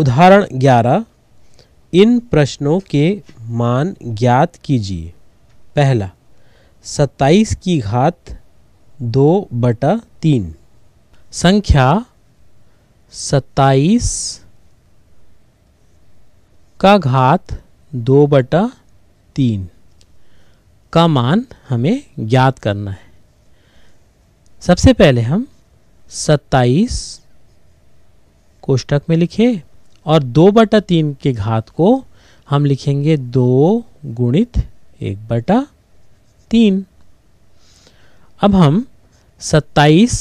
उदाहरण 11 इन प्रश्नों के मान ज्ञात कीजिए पहला सत्ताईस की घात दो बटा तीन संख्या सत्ताईस का घात दो बटा तीन का मान हमें ज्ञात करना है सबसे पहले हम सत्ताईस कोष्टक में लिखे और दो बटा तीन के घात को हम लिखेंगे दो गुणित एक बटा तीन अब हम सत्ताईस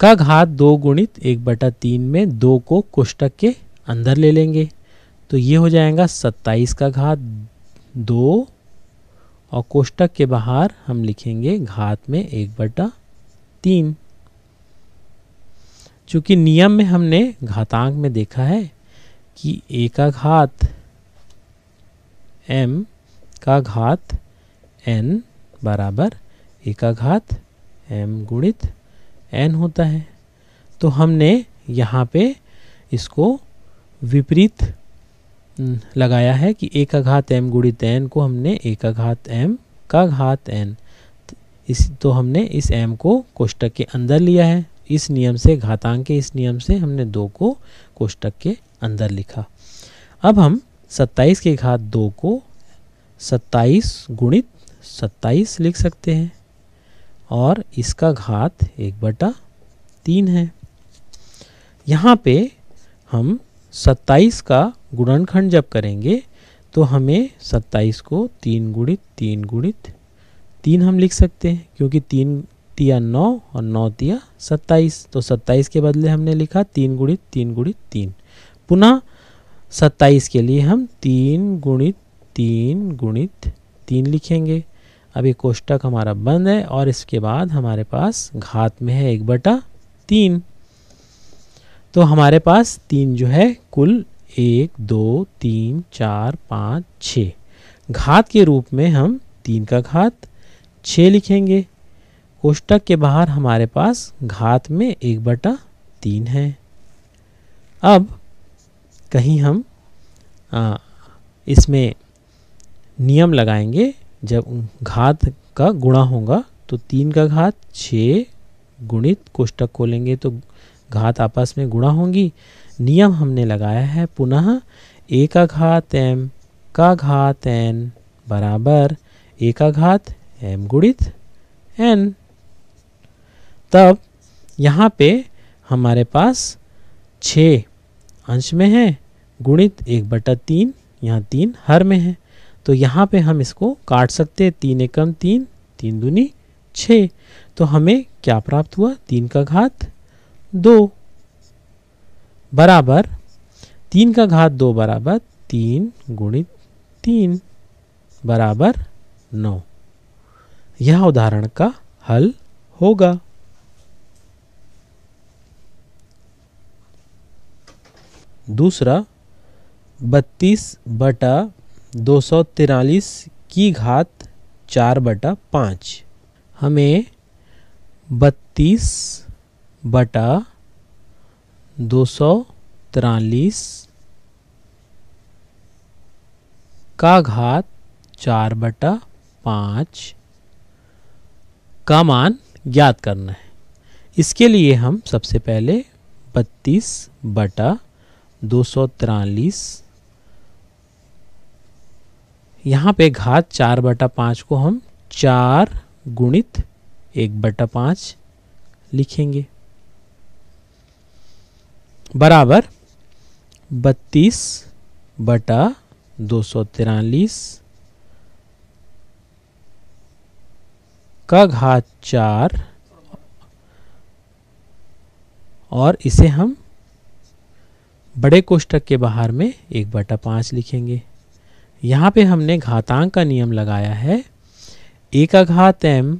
का घात दो गुणित एक बटा तीन में दो को कोष्टक के अंदर ले लेंगे तो ये हो जाएगा सत्ताईस का घात दो और कोष्टक के बाहर हम लिखेंगे घात में एक बटा तीन चूँकि नियम में हमने घातांक में देखा है कि ए का घात एम का घात एन बराबर ए का घात एम गुणित एन होता है तो हमने यहाँ पे इसको विपरीत लगाया है कि ए का घात एम गुणित एन को हमने ए का घात एम का घात एन तो इस तो हमने इस एम को कोष्टक के अंदर लिया है इस नियम से घातांक के इस नियम से हमने दो को कोष्टक के अंदर लिखा अब हम सत्ताईस के घात दो को सत्ताईस गुणित सत्ताईस लिख सकते हैं और इसका घात एक बटा तीन है यहाँ पे हम सत्ताईस का गुणनखंड जब करेंगे तो हमें सत्ताईस को तीन गुणित तीन गुणित तीन हम लिख सकते हैं क्योंकि तीन तिया नौ और नौ तिया सत्ताईस तो सत्ताईस के बदले हमने लिखा तीन गुणित तीन गुणित तीन पुनः सत्ताईस के लिए हम तीन गुणित तीन गुणित तीन लिखेंगे अब ये कोष्टक हमारा बंद है और इसके बाद हमारे पास घात में है एक बटा तीन तो हमारे पास तीन जो है कुल एक दो तीन चार पाँच छ घात के रूप में हम तीन का घात छः लिखेंगे कोष्टक के बाहर हमारे पास घात में एक बटा तीन है अब कहीं हम आ, इसमें नियम लगाएंगे जब घात का गुणा होगा तो तीन का घात छ गुणित कोष्टक खोलेंगे तो घात आपस में गुणा होंगी नियम हमने लगाया है पुनः ए का घात एम का घात एन बराबर ए का घात एम गुणित एन तब यहाँ पे हमारे पास छ अंश में है गुणित एक बटा तीन यहाँ तीन हर में है तो यहाँ पे हम इसको काट सकते हैं तीन एकम तीन तीन दूनी छः तो हमें क्या प्राप्त हुआ तीन का घात दो बराबर तीन का घात दो बराबर तीन गुणित तीन बराबर नौ यह उदाहरण का हल होगा दूसरा बत्तीस बटा दो सौ तिरालीस की घात चार बटा पाँच हमें बत्तीस बटा दो सौ तिरालीस का घात चार बटा पाँच का मान ज्ञात करना है इसके लिए हम सबसे पहले बत्तीस बटा दो सौ तिरालीस यहाँ पे घात चार बटा पाँच को हम चार गुणित एक बटा पाँच लिखेंगे बराबर बत्तीस बटा दो सौ तिरालीस का घात चार और इसे हम बड़े कोष्टक के बाहर में एक बटा पाँच लिखेंगे यहाँ पे हमने घातांक का नियम लगाया है ए का घात एम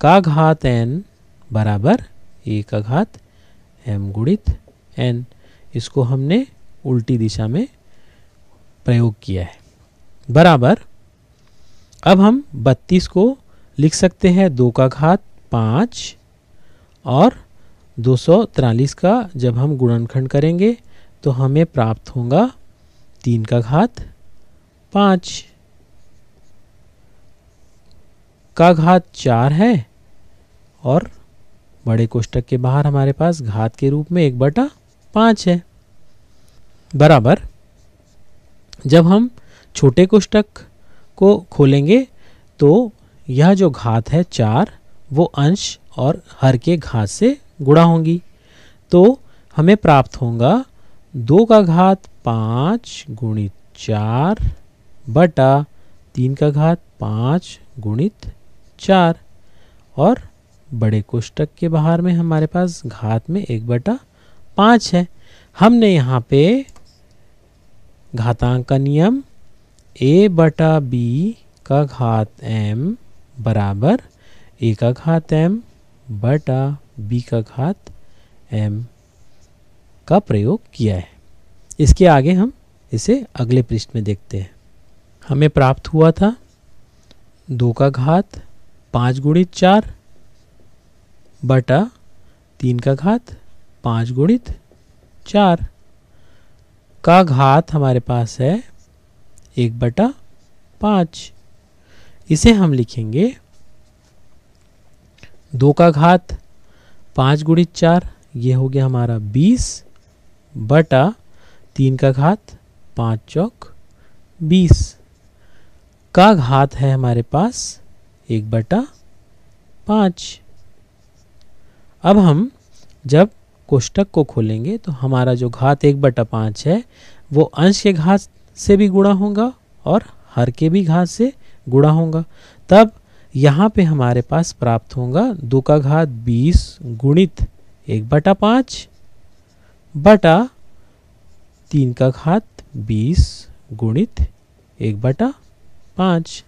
का घात एन बराबर ए का घात एम गुणित एन इसको हमने उल्टी दिशा में प्रयोग किया है बराबर अब हम 32 को लिख सकते हैं दो का घात पाँच और दो का जब हम गुणनखंड करेंगे तो हमें प्राप्त होगा तीन का घात पाँच का घात चार है और बड़े कोष्टक के बाहर हमारे पास घात के रूप में एक बटा पाँच है बराबर जब हम छोटे कोष्टक को खोलेंगे तो यह जो घात है चार वो अंश और हर के घात से गुणा होंगी तो हमें प्राप्त होगा दो का घात पाँच गुणित चार बटा तीन का घात पाँच गुणित चार और बड़े कोष्टक के बाहर में हमारे पास घात में एक बटा पाँच है हमने यहाँ पे घातांक का नियम ए बटा बी का घात एम बराबर ए का घात एम बटा बी का घात एम का प्रयोग किया है इसके आगे हम इसे अगले पृष्ठ में देखते हैं हमें प्राप्त हुआ था दो का घात पाँच गुणित चार बटा तीन का घात पाँच गुणित चार का घात हमारे पास है एक बटा पाँच इसे हम लिखेंगे दो का घात पाँच गुणित चार ये हो गया हमारा बीस बटा तीन का घात पाँच चौक बीस का घात है हमारे पास एक बटा पाँच अब हम जब कोष्टक को खोलेंगे तो हमारा जो घात एक बटा पाँच है वो अंश के घात से भी गुणा होगा और हर के भी घात से गुणा होगा तब यहाँ पे हमारे पास प्राप्त होगा दो का घात बीस गुणित एक बटा पाँच बटा तीन का घात बीस गुणित एक बटा पाँच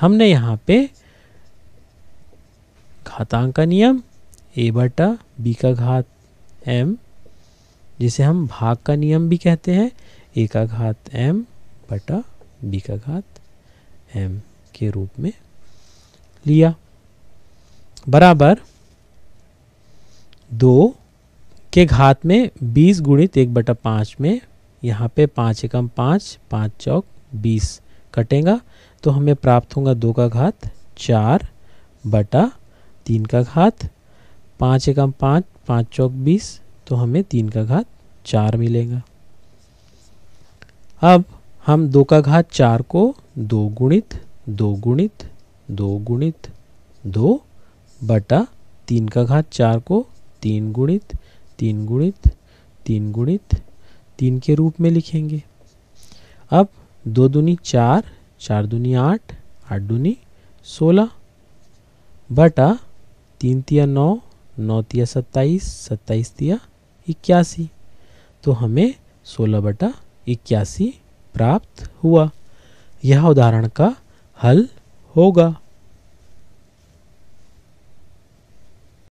हमने यहाँ पे घातांक का नियम ए बटा बी का घात एम जिसे हम भाग का नियम भी कहते हैं ए का घात एम बटा बी का घात एम के रूप में लिया बराबर दो के घात में बीस गुणित एक बटा पाँच में यहाँ पे पाँच एकम पाँच पाँच चौक बीस कटेगा तो हमें प्राप्त होगा दो का घात चार बटा तीन का घात पाँच एकम पाँच पाँच चौक बीस तो हमें तीन का घात चार मिलेगा अब हम दो का घात चार को दो गुणित दो गुणित दो गुणित दो बटा तीन का घात चार को तीन गुणित तीन गुणित तीन गुणित तीन के रूप में लिखेंगे अब दो दूनी चार चार दुनी आठ आठ दूनी सोलह बटा तीन तिया नौ नौ तिया सत्ताईस सत्ताईस तिया इक्यासी तो हमें सोलह बटा इक्यासी प्राप्त हुआ यह उदाहरण का हल होगा